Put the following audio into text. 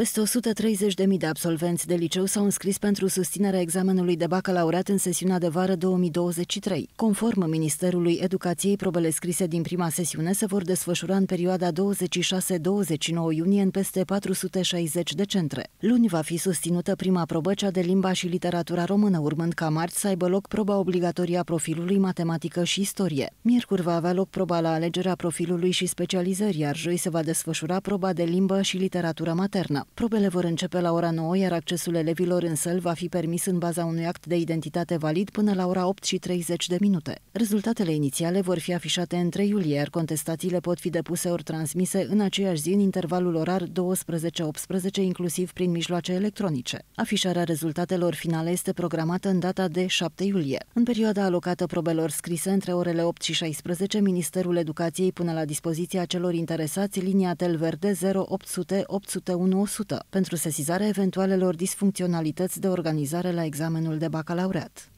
Peste 130.000 de absolvenți de liceu s-au înscris pentru susținerea examenului de bacalaureat în sesiunea de vară 2023. Conform Ministerului Educației, probele scrise din prima sesiune se vor desfășura în perioada 26-29 iunie în peste 460 de centre. Luni va fi susținută prima probă, cea de limba și literatura română, urmând ca marți să aibă loc proba obligatorie a profilului matematică și istorie. Miercuri va avea loc proba la alegerea profilului și specializării, iar joi se va desfășura proba de limbă și literatură maternă. Probele vor începe la ora 9, iar accesul elevilor în săl va fi permis în baza unui act de identitate valid până la ora 8 și 30 de minute. Rezultatele inițiale vor fi afișate în 3 iulie, iar contestațiile pot fi depuse ori transmise în aceeași zi în intervalul orar 12-18, inclusiv prin mijloace electronice. Afișarea rezultatelor finale este programată în data de 7 iulie. În perioada alocată probelor scrise între orele 8 și 16, Ministerul Educației pune la dispoziția celor interesați linia tel verde 0800 801 100 pentru sesizarea eventualelor disfuncționalități de organizare la examenul de bacalaureat.